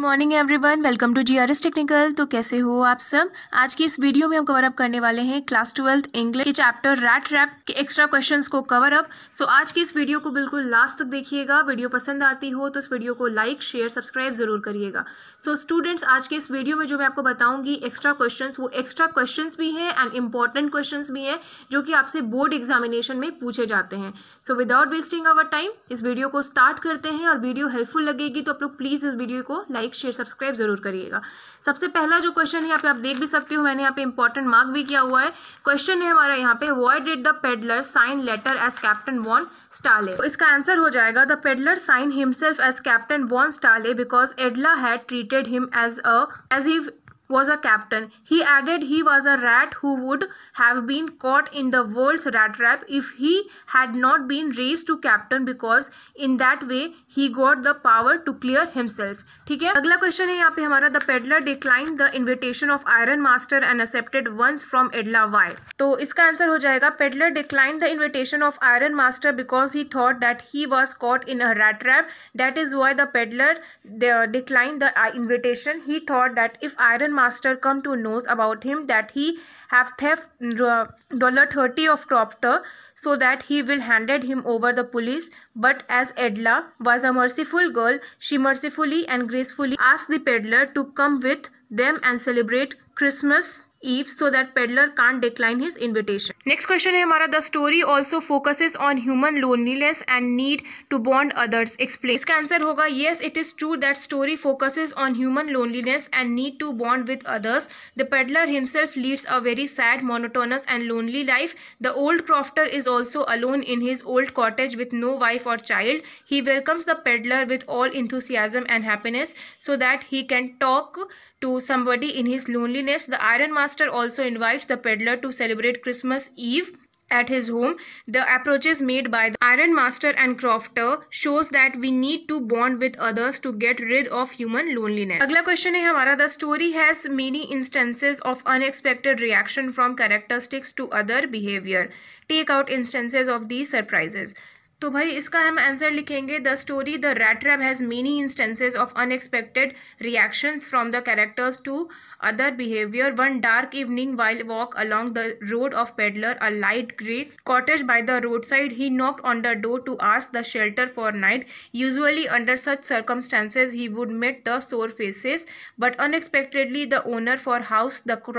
Morning everyone welcome to GRS technical तो कैसे हो आप सब आज की इस वीडियो में हम कवर अप करने वाले हैं क्लास ट्वेल्थ इंग्लिश के चैप्टर रैट रैप के एक्स्ट्रा क्वेश्चंस को कवर अप सो आज की इस वीडियो को बिल्कुल लास्ट तक देखिएगा वीडियो पसंद आती हो तो इस वीडियो को लाइक शेयर सब्सक्राइब जरूर करिएगा सो स्टूडेंट्स आज के इस वीडियो में जो मैं आपको बताऊंगी एक्स्ट्रा क्वेश्चन वो एक्स्ट्रा क्वेश्चन भी हैं एंड इंपॉर्टेंट क्वेश्चन भी हैं जो कि आपसे बोर्ड एग्जामिनेशन में पूछे जाते हैं so without wasting our time इस वीडियो को स्टार्ट करते हैं और वीडियो हेल्पफुल लगेगी तो आप लोग प्लीज़ इस वीडियो को लाइक लाइक शेयर सब्सक्राइब जरूर करिएगा सबसे पहला जो क्वेश्चन है यहाँ पे आप देख भी सकते हो मैंने यहाँ पे इंपॉर्टेंट मार्क भी किया हुआ है क्वेश्चन है हमारा यहाँ पे why did the peddler sign letter as captain von Stahle तो इसका आंसर हो जाएगा the peddler sign himself as captain von Stahle because Edla had treated him as a as if was a captain. He added he was a rat who would have been caught in the world's rat trap if he had not been raised to captain because in that way he got the power to clear himself. ठीक है अगला question है यहाँ पे हमारा the peddler decline the invitation of iron master and accepted once from Edla why तो इसका answer हो जाएगा peddler decline the invitation of iron master because he thought that he was caught in a rattrap that is why the peddler decline the invitation he thought that if iron master come to knows about him that he have theft uh, dollar 30 of cropter so that he will handed him over the police but as edla was a merciful girl she mercifully and gracefully asked the peddler to come with them and celebrate christmas Eve so that peddler can't decline his invitation. Next question है हमारा the story also focuses on human loneliness and need to bond others. Explain. इसका answer होगा yes it is true that story focuses on human loneliness and need to bond with others. The peddler himself leads a very sad, monotonous and lonely life. The old crofter is also alone in his old cottage with no wife or child. He welcomes the peddler with all enthusiasm and happiness so that he can talk to somebody in his loneliness. The iron master master also invites the peddler to celebrate Christmas Eve at his home the approaches made by the iron master and crofter shows that we need to bond with others to get rid of human loneliness अगला question है हमारा the story has many instances of unexpected reaction from characteristics to other behavior take out instances of these surprises तो भाई इसका हम answer लिखेंगे the story the rattrap has many instances of unexpected reactions from the characters to other behaviour one dark evening while walk along the road of peddler a light grey cottage by the road side he knock on the door to ask the shelter for night usually under such circumstances he would met the sour faces but unexpectedly the owner for house the